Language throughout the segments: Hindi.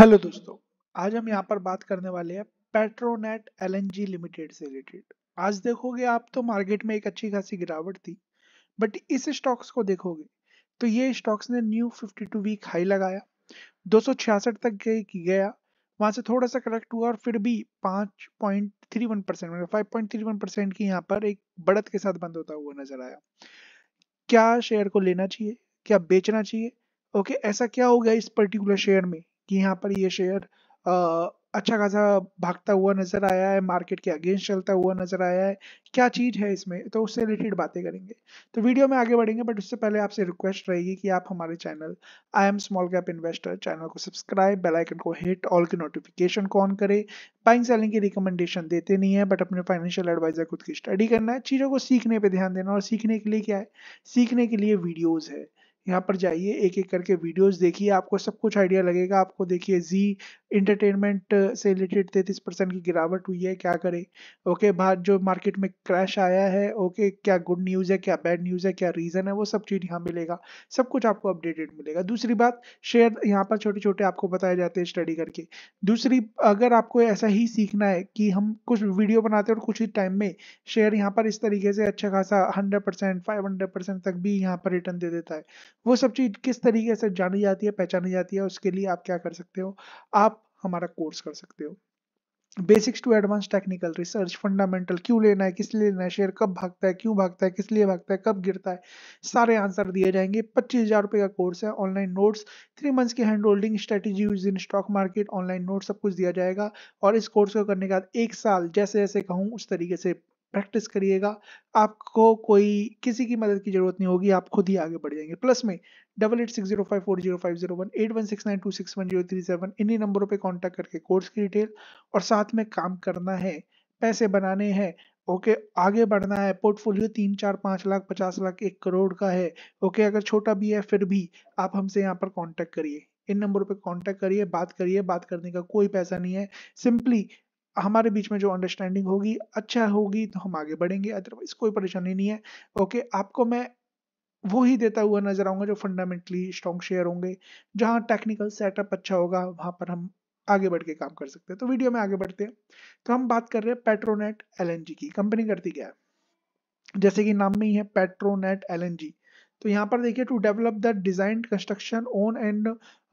हेलो दोस्तों आज हम यहाँ पर बात करने वाले हैं पेट्रोनेट एलएनजी लिमिटेड से रिलेटेड आज देखोगे आप तो मार्केट में एक अच्छी खासी गिरावट थी बट इस स्टॉक्स को देखोगे तो ये स्टॉक्स ने न्यू 52 वीक हाई लगाया 266 तक गया वहां से थोड़ा सा करेक्ट हुआ और फिर भी 5.31 परसेंट मतलब 5.31 परसेंट की यहाँ पर एक बढ़त के साथ बंद होता हुआ नजर आया क्या शेयर को लेना चाहिए क्या बेचना चाहिए ओके ऐसा क्या हो गया इस पर्टिकुलर शेयर में कि यहाँ पर ये शेयर अच्छा खासा भागता हुआ नजर आया है मार्केट के अगेंस्ट चलता हुआ नजर आया है क्या चीज है इसमें तो उससे रिलेटेड बातें करेंगे तो वीडियो में आगे बढ़ेंगे बट उससे पहले आपसे रिक्वेस्ट रहेगी कि आप हमारे channel I am small cap investor channel को सब्सक्राइब बेल आइकन को हिट ऑल के नोटिफिकेशन को ऑन करें बाइंग सेलिंग की रिकमेंडेशन देते नहीं है बट अपने फाइनेंशियल एडवाइजर खुद की स्टडी करना है चीज़ों को सीखने पर ध्यान देना और सीखने के लिए क्या है सीखने के लिए वीडियोज़ है यहाँ पर जाइए एक एक करके वीडियोस देखिए आपको सब कुछ आइडिया लगेगा आपको देखिए जी इंटरटेनमेंट से रिलेटेड तैतीस परसेंट की गिरावट हुई है क्या करें ओके बाहर जो मार्केट में क्रैश आया है ओके क्या गुड न्यूज़ है क्या बैड न्यूज़ है क्या रीज़न है वो सब चीज़ यहाँ मिलेगा सब कुछ आपको अपडेटेड मिलेगा दूसरी बात शेयर यहाँ पर छोटे छोटे आपको बताए जाते हैं स्टडी करके दूसरी अगर आपको ऐसा ही सीखना है कि हम कुछ वीडियो बनाते हैं और कुछ ही टाइम में शेयर यहाँ पर इस तरीके से अच्छा खासा hundred percent five hundred percent तक भी यहाँ पर रिटर्न दे देता है वो सब चीज़ किस तरीके से जानी जाती है पहचानी जाती है उसके लिए आप क्या कर सकते हो आप हमारा कोर्स कर सकते हो basics to advance technical research fundamental क्यों लेना है किस लिए लेना है शेयर कब भागता है क्यों भागता है किस लिए भागता है कब गिरता है सारे आंसर दिए जाएंगे पच्चीस हजार रुपये का कोर्स है ऑनलाइन नोट्स थ्री मंथ्स की hand holding strategy use in stock market online note सब कुछ दिया जाएगा और इस कोर्स को करने के बाद एक साल जैसे जैसे कहूँ उस तरीके से प्रैक्टिस करिएगा आपको कोई किसी की मदद की जरूरत नहीं होगी आप खुद ही आगे बढ़ जाएंगे प्लस में double eight six zero five four zero five zero one eight one six nine two six one zero three seven इन्हीं नंबरों पे कांटेक्ट करके कोर्स की डिटेल और साथ में काम करना है पैसे बनाने हैं ओके okay, आगे बढ़ना है पोर्टफोलियो तीन चार पाँच लाख पचास लाख एक करोड़ का है ओके okay, अगर छोटा भी है फिर भी आप हमसे यहाँ पर कांटेक्ट करिए इन नंबरों पे कांटेक्ट करिए बात करिए बात करने का कोई पैसा नहीं है सिंपली हमारे बीच में जो अंडरस्टैंडिंग होगी अच्छा होगी तो हम आगे बढ़ेंगे अदरवाइज कोई परेशानी नहीं है ओके आपको मैं वो ही देता हुआ नजर आऊंगा जो फंडामेंटली स्ट्रॉन्ग शेयर होंगे जहां टेक्निकल सेटअप अच्छा होगा वहां पर हम आगे बढ़ के काम कर सकते हैं तो वीडियो में आगे बढ़ते हैं तो हम बात कर रहे हैं पेट्रोनेट एल की कंपनी करती क्या है जैसे कि नाम में ही है पेट्रोनेट एल तो यहाँ पर देखिए to develop the design construction own and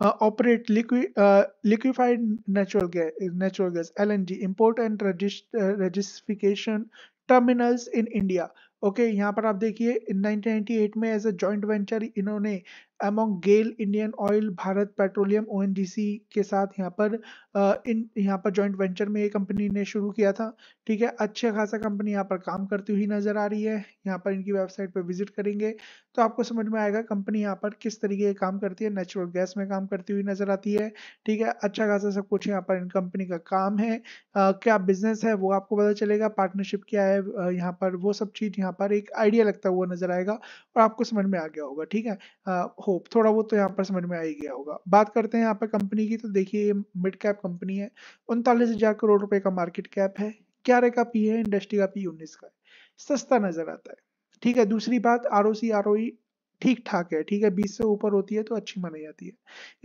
operate liquefied natural gas natural gas L N G import and regasification terminals in India okay यहाँ पर आप देखिए 1998 में एज अ जॉइंट वेंचर इन्होंने among GAIL Indian oil Bharat petroleum O के साथ यहाँ पर इन यहाँ पर जॉइंट वेंचर में ये कंपनी ने शुरू किया था ठीक है अच्छे खासा कंपनी यहाँ पर काम करती हुई नजर आ रही है यहाँ पर इनकी वेबसाइट पर विजिट करेंगे तो आपको समझ में आएगा कंपनी यहाँ पर किस तरीके काम करती है नेचुरल गैस में काम करती हुई नजर आती है ठीक है अच्छा खासा सब कुछ यहाँ पर इन कंपनी का काम है आ, क्या बिजनेस है वो आपको पता चलेगा पार्टनरशिप क्या है यहाँ पर वो सब चीज यहाँ पर एक आइडिया लगता हुआ नजर आएगा और आपको समझ में आ गया होगा ठीक है होप थोड़ा वो तो यहाँ पर समझ में आ ही गया होगा बात करते हैं यहाँ पर कंपनी की तो देखिए ये मिड कैप कंपनी है उनतालीस हजार करोड़ रुपए का मार्केट कैप है ग्यारह का पी है इंडस्ट्री का पी उन्नीस का है सस्ता नजर आता है ठीक है दूसरी बात R O C R O e ठीक ठाक है ठीक है बीस से ऊपर होती है तो अच्छी मानी जाती है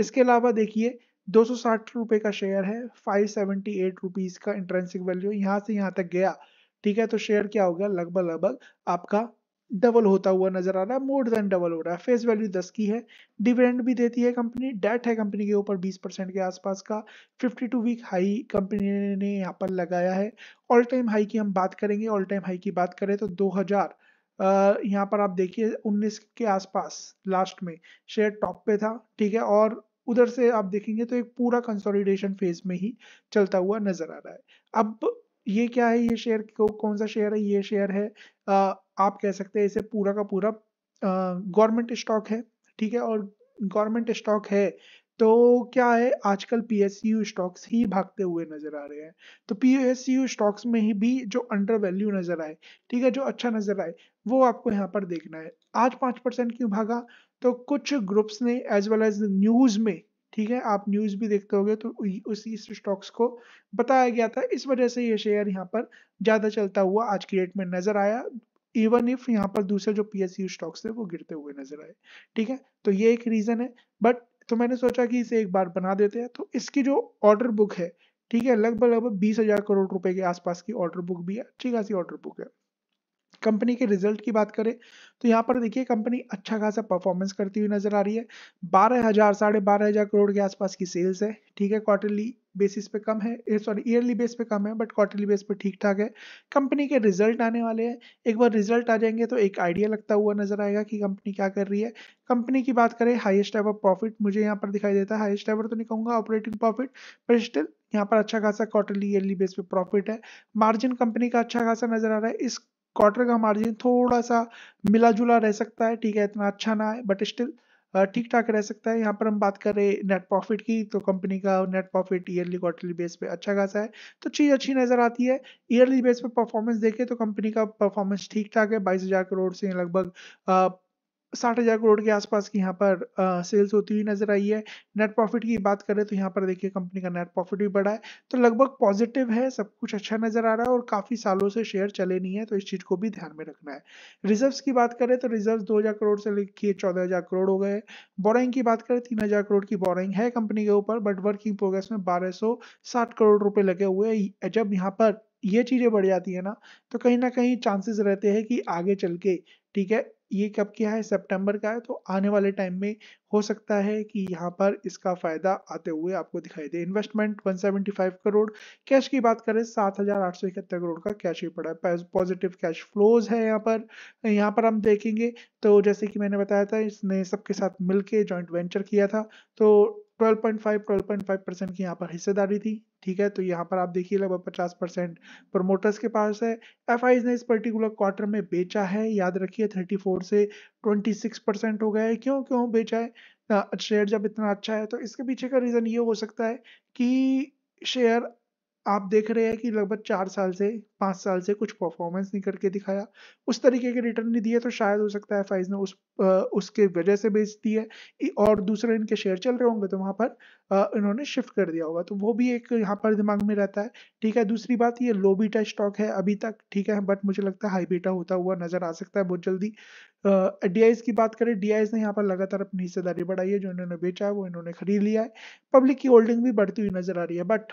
इसके अलावा देखिए दो सौ साठ रुपए का शेयर है फाइव सेवेंटी एट रुपीज का इंट्रेंसिक वैल्यू यहाँ से यहाँ तक गया ठीक है तो शेयर क्या हो गया लगभग लगभग आपका डबल होता हुआ नजर आ रहा है मोर देन डबल हो रहा है फेस वैल्यू दस की है डिविडेंड भी देती है कंपनी डेट है कंपनी के ऊपर बीस परसेंट के आसपास का fifty two week high company ने यहाँ पर लगाया है ऑल टाइम हाई की हम बात करेंगे ऑल टाइम हाई की बात करें तो दो हजार यहाँ पर आप देखिए उन्नीस के आसपास लास्ट में शेयर टॉप पे था ठीक है और उधर से आप देखेंगे तो एक पूरा कंसोलिडेशन फेज में ही चलता हुआ नजर आ रहा है अब ये क्या है ये शेयर को कौन सा शेयर है ये शेयर है आ, आप कह सकते हैं इसे पूरा का पूरा गवर्नमेंट स्टॉक है ठीक है और गवर्नमेंट स्टॉक है तो क्या है आजकल पीएसयू स्टॉक्स ही भागते हुए नजर आ रहे हैं तो पीएसयू स्टॉक्स में ही भी जो अंडर वैल्यू नजर आए ठीक है जो अच्छा नजर आए वो आपको यहाँ पर देखना है आज पांच परसेंट क्यों भागा तो कुछ ग्रुप्स ने एज वेल एज न्यूज में ठीक है आप न्यूज़ भी देखते होगे तो उसी स्टॉक्स को बताया गया था इस वजह से ये शेयर यहाँ पर ज़्यादा चलता हुआ आज की डेट में नज़र आया इवन इफ यहाँ पर दूसरे जो पी स्टॉक्स थे वो गिरते हुए नजर आए ठीक है तो ये एक रीज़न है बट तो मैंने सोचा कि इसे एक बार बना देते हैं तो इसकी जो ऑर्डर बुक है ठीक है लगभग लगभग बीस हजार करोड़ रुपए के आसपास की ऑर्डर बुक भी है अच्छी खासी ऑर्डर बुक है कंपनी के रिजल्ट की बात करें तो यहाँ पर देखिए कंपनी अच्छा खासा परफॉर्मेंस करती हुई नजर आ रही है बारह हजार साढ़े बारह हजार करोड़ के आसपास की सेल्स है ठीक है क्वार्टरली बेसिस पे कम है सॉरी ईयरली बेस पे कम है बट क्वार्टरली बेस पे ठीक ठाक है कंपनी के रिजल्ट आने वाले हैं एक बार रिजल्ट आ जाएंगे तो एक आइडिया लगता हुआ नजर आएगा कि कंपनी क्या कर रही है कंपनी की बात करें हाईएस्ट एवर प्रॉफिट मुझे यहाँ पर दिखाई देता है हाईएस्ट एवर तो नहीं कहूँगा ऑपरेटिंग प्रॉफिट पर स्टिल यहाँ पर अच्छा खासा क्वार्टरली ईयरली बेस पे प्रॉफिट है मार्जिन कंपनी का अच्छा खासा नजर आ रहा है इस क्वार्टर का मार्जिन थोड़ा सा मिला जुला रह सकता है ठीक है इतना अच्छा ना है बट स्टिल ठीक ठाक रह सकता है यहाँ पर हम बात कर रहे हैं नेट प्रॉफिट की तो कंपनी का net profit yearly quarterly base पे अच्छा खासा है तो चीज़ अच्छी नज़र आती है ईयरली बेस पे परफॉर्मेंस देखें तो कंपनी का परफॉर्मेंस ठीक ठाक है बाईस हज़ार करोड़ से लगभग साठ हजार करोड़ के आसपास की यहाँ पर आ, सेल्स होती हुई नजर आई है नेट प्रॉफिट की बात करें तो यहाँ पर देखिए कंपनी का नेट प्रॉफिट भी बढ़ा है तो लगभग पॉजिटिव है सब कुछ अच्छा नजर आ रहा है और काफी सालों से शेयर चले नहीं है तो इस चीज को भी ध्यान में रखना है रिजर्व की बात करें तो रिजर्व दो हजार करोड़ से लेके चौदह हजार करोड़ हो गए बोराइंग की बात करें तीन हजार करोड़ की बोराइंग है कंपनी के ऊपर बट वर्किंग प्रोग्रेस में बारह सौ साठ करोड़ रुपए लगे हुए जब यहाँ पर ये चीजें बढ़ जाती है ना तो कहीं ना कहीं चांसेस रहते हैं कि आगे चल के ठीक है ये कब किया है सितंबर का है तो आने वाले टाइम में हो सकता है कि यहाँ पर इसका फायदा आते हुए आपको दिखाई दे इन्वेस्टमेंट 175 करोड़ कैश की बात करें सात हज़ार करोड़ का कैश ही पड़ा है पॉजिटिव कैश फ्लोज है यहाँ पर यहाँ पर हम देखेंगे तो जैसे कि मैंने बताया था इसने सबके साथ मिलकर जॉइंट वेंचर किया था तो 12.5 12.5 परसेंट की यहाँ पर हिस्सेदारी थी ठीक है तो यहाँ पर आप देखिए लगभग 50 परसेंट प्रोमोटर्स के पास है एफ ने इस पर्टिकुलर क्वार्टर में बेचा है याद रखिए 34 से 26 परसेंट हो गया है क्यों क्यों बेचा है शेयर जब इतना अच्छा है तो इसके पीछे का रीज़न ये हो सकता है कि शेयर आप देख रहे हैं कि लगभग चार साल से पाँच साल से कुछ परफॉर्मेंस नहीं करके दिखाया उस तरीके के रिटर्न नहीं दिए तो शायद हो सकता है फाइज ने उस आ, उसके वजह से बेच दी है और दूसरे इनके शेयर चल रहे होंगे तो वहाँ पर आ, इन्होंने शिफ्ट कर दिया होगा तो वो भी एक यहाँ पर दिमाग में रहता है ठीक है दूसरी बात ये लो बीटा स्टॉक है अभी तक ठीक है बट मुझे लगता है हाई बीटा होता हुआ नजर आ सकता है बहुत जल्दी डी की बात करें डी ने यहाँ पर लगातार अपनी हिस्सेदारी बढ़ाई है जो इन्होंने बेचा है वो इन्होंने खरीद लिया है पब्लिक की होल्डिंग भी बढ़ती हुई नजर आ रही है बट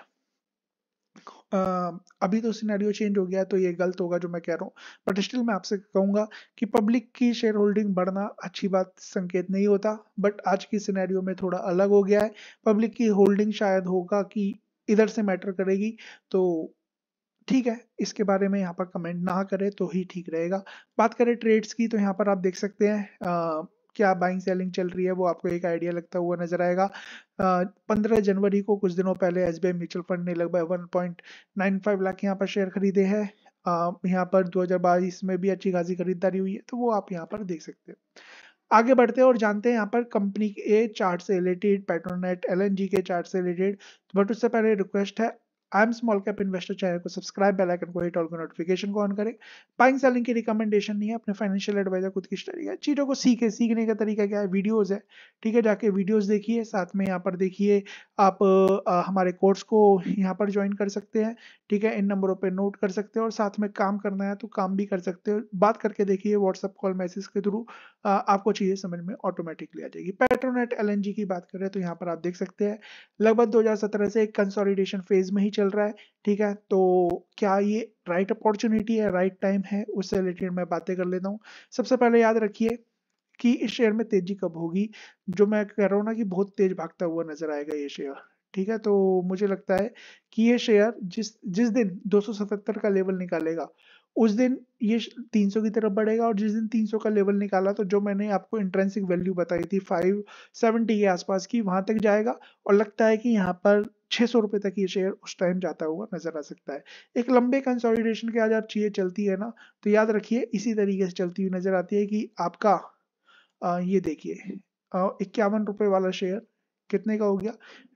अभी तो सिनेरियो चेंज हो गया तो ये गलत होगा जो मैं कह रहा हूँ बट स्टिल मैं आपसे कहूंगा कि पब्लिक की शेयर होल्डिंग बढ़ना अच्छी बात संकेत नहीं होता बट आज की सिनेरियो में थोड़ा अलग हो गया है पब्लिक की होल्डिंग शायद होगा कि इधर से मैटर करेगी तो ठीक है इसके बारे में यहाँ पर कमेंट ना करें तो ही ठीक रहेगा बात करें ट्रेड्स की तो यहाँ पर आप देख सकते हैं क्या बाइंग सेलिंग चल रही है वो आपको एक आइडिया लगता हुआ नजर आएगा पंद्रह जनवरी को कुछ दिनों पहले एस म्यूचुअल फंड ने लगभग 1.95 लाख यहाँ पर शेयर खरीदे हैं यहाँ पर 2022 में भी अच्छी खासी खरीदारी हुई है तो वो आप यहाँ पर देख सकते हैं आगे बढ़ते हैं और जानते हैं यहाँ पर कंपनी के चार्ट से रिलेटेड पेट्रोनेट एल के चार्ट से रिलेटेड बट उससे पहले रिक्वेस्ट है I am small cap investor channel को सब्सक्राइब बेल आइकन को हिट ऑल को नोटिफिकेशन को ऑन करें बाइंग सेलिंग की रिकमेंडेशन नहीं है अपने फाइनेंशियल एडवाइजर खुद की स्टडी है चीज़ों को सीखे सीखने का तरीका क्या है वीडियोज़ है ठीक है जाके वीडियोज़ देखिए साथ में यहाँ पर देखिए आप आ, हमारे कोर्स को यहाँ पर ज्वाइन कर सकते हैं ठीक है इन नंबरों पर नोट कर सकते हो और साथ में काम करना है तो काम भी कर सकते हो बात करके देखिए व्हाट्सअप कॉल मैसेज के थ्रू आपको चीज़ें समझ में ऑटोमेटिकली आ जाएगी पेट्रोनेट एल की बात करें तो यहाँ पर आप देख सकते हैं लगभग दो से एक कंसॉलिडेशन फेज में ही चल रहा है ठीक है तो क्या ये राइट अपॉर्चुनिटी है राइट टाइम है उससे रिलेटेड मैं बातें कर लेता हूँ सबसे पहले याद रखिए कि इस शेयर में तेजी कब होगी जो मैं कह रहा हूँ ना कि बहुत तेज भागता हुआ नजर आएगा ये शेयर ठीक है तो मुझे लगता है कि ये शेयर जिस जिस दिन 277 का लेवल निकालेगा उस दिन ये 300 की तरफ बढ़ेगा और जिस दिन 300 का लेवल निकाला तो जो मैंने आपको इंट्रेंसिक वैल्यू बताई थी 570 के आसपास की वहां तक जाएगा और लगता है कि यहाँ पर छह सौ रुपए तक ये शेयर उस टाइम जाता हुआ नजर आ सकता है एक लंबे कंसोलिडेशन के आज आप चीज़ें चलती है ना तो याद रखिए इसी तरीके से चलती हुई नजर आती है कि आपका आ, ये देखिए इक्यावन रुपए वाला शेयर कितने का हो गया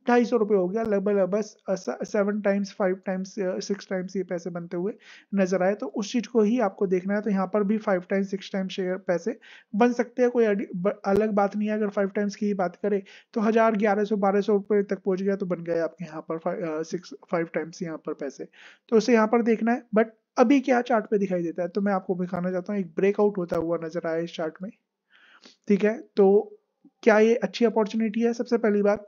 ढाई सौ रुपये हो गया लगभग लगभग seven times five times six times ये पैसे बनते हुए नजर आए तो उस चीज़ को ही आपको देखना है तो यहाँ पर भी five times six times share पैसे बन सकते हैं कोई अलग बात नहीं है अगर फाइव टाइम्स की बात करें तो हज़ार ग्यारह सौ बारह सौ रुपये तक पहुँच गया तो बन गए आपके यहाँ पर सिक्स फाइव टाइम्स यहाँ पर पैसे तो उसे यहाँ पर देखना है बट अभी क्या चार्ट पे दिखाई देता है तो मैं आपको दिखाना चाहता हूँ एक ब्रेकआउट होता हुआ नजर आया इस चार्ट में ठीक है तो क्या ये अच्छी अपॉर्चुनिटी है सबसे पहली बात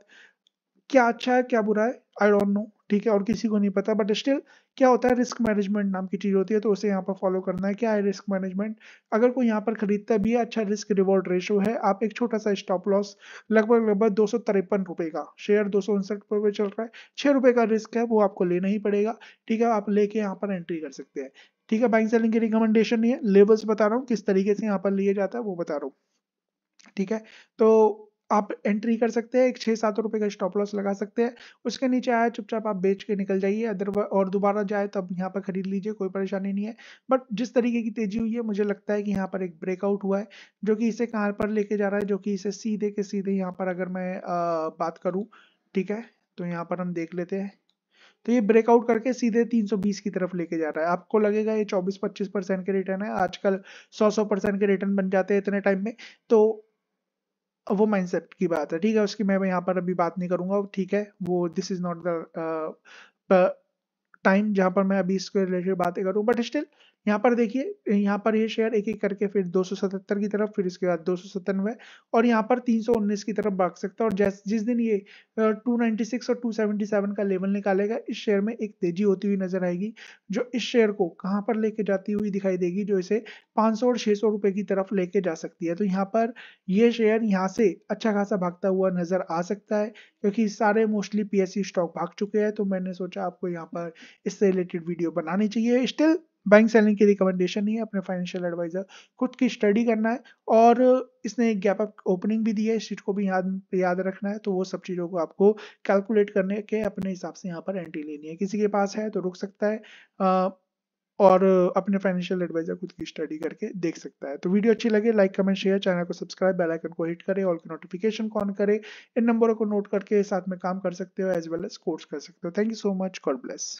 क्या अच्छा है क्या बुरा है आई डोंट नो ठीक है और किसी को नहीं पता बट स्टिल क्या होता है रिस्क मैनेजमेंट नाम की चीज़ होती है तो उसे यहाँ पर फॉलो करना है क्या है रिस्क मैनेजमेंट अगर कोई यहाँ पर खरीदता भी है अच्छा रिस्क रिवॉर्ड रेशो है आप एक छोटा सा स्टॉप लॉस लगभग लगभग दो सौ तिरपन रुपये का शेयर दो सौ उनसठ रुपये चल रहा है छः रुपये का रिस्क है वो आपको लेना ही पड़ेगा ठीक है आप लेके यहाँ पर एंट्री कर सकते हैं ठीक है बाइंग सेलिंग की रिकमेंडेशन नहीं है लेवल्स बता रहा हूँ किस तरीके से यहाँ पर लिए जाता है वो बता रहा हूँ ठीक है तो आप एंट्री कर सकते हैं एक छः सात रुपये का स्टॉप लॉस लगा सकते हैं उसके नीचे आया चुपचाप आप बेच के निकल जाइए अदर और दोबारा जाए तो आप यहाँ पर खरीद लीजिए कोई परेशानी नहीं है बट जिस तरीके की तेजी हुई है मुझे लगता है कि यहाँ पर एक ब्रेकआउट हुआ है जो कि इसे कहाँ पर लेके जा रहा है जो कि इसे सीधे के सीधे यहाँ पर अगर मैं आ, बात करूँ ठीक है तो यहाँ पर हम देख लेते हैं तो ये ब्रेकआउट करके सीधे 320 की तरफ लेके जा रहा है आपको लगेगा ये 24-25 परसेंट के रिटर्न है आजकल 100-100 परसेंट के रिटर्न बन जाते हैं इतने टाइम में तो वो माइंडसेट की बात है ठीक है उसकी मैं यहाँ पर अभी बात नहीं करूंगा ठीक है वो this is not the time जहाँ पर मैं अभी इसके रिलेटेड बातें करूँ बट स्टिल यहाँ पर देखिए यहाँ पर ये शेयर एक एक करके फिर 277 की तरफ फिर इसके बाद दो और यहाँ पर 319 की तरफ भाग सकता है और जैस जिस दिन ये 296 और 277 का लेवल निकालेगा इस शेयर में एक तेजी होती हुई नजर आएगी जो इस शेयर को कहाँ पर लेके जाती हुई दिखाई देगी जो इसे 500 और 600 रुपए की तरफ लेके जा सकती है तो यहाँ पर ये शेयर यहाँ से अच्छा खासा भागता हुआ नजर आ सकता है क्योंकि सारे मोस्टली पी स्टॉक भाग चुके हैं तो मैंने सोचा आपको यहाँ पर इससे रिलेटेड वीडियो बनानी चाहिए स्टिल बैंक सेलिंग की रिकमेंडेशन नहीं है अपने फाइनेंशियल एडवाइजर खुद की स्टडी करना है और इसने एक गैप अप ओपनिंग भी दी है इस चीज़ को भी याद याद रखना है तो वो सब चीज़ों को आपको कैलकुलेट करने के अपने हिसाब से यहाँ पर एंट्री लेनी है किसी के पास है तो रुक सकता है आ, और अपने फाइनेंशियल एडवाइजर खुद की स्टडी करके देख सकता है तो वीडियो अच्छी लगे लाइक कमेंट शेयर चैनल को सब्सक्राइब बेल आइकन को हिट करें ऑल की नोटिफिकेशन को ऑन करें इन नंबरों को नोट करके साथ में काम कर सकते हो एज वेल एज कोर्स कर सकते हो thank you so much god bless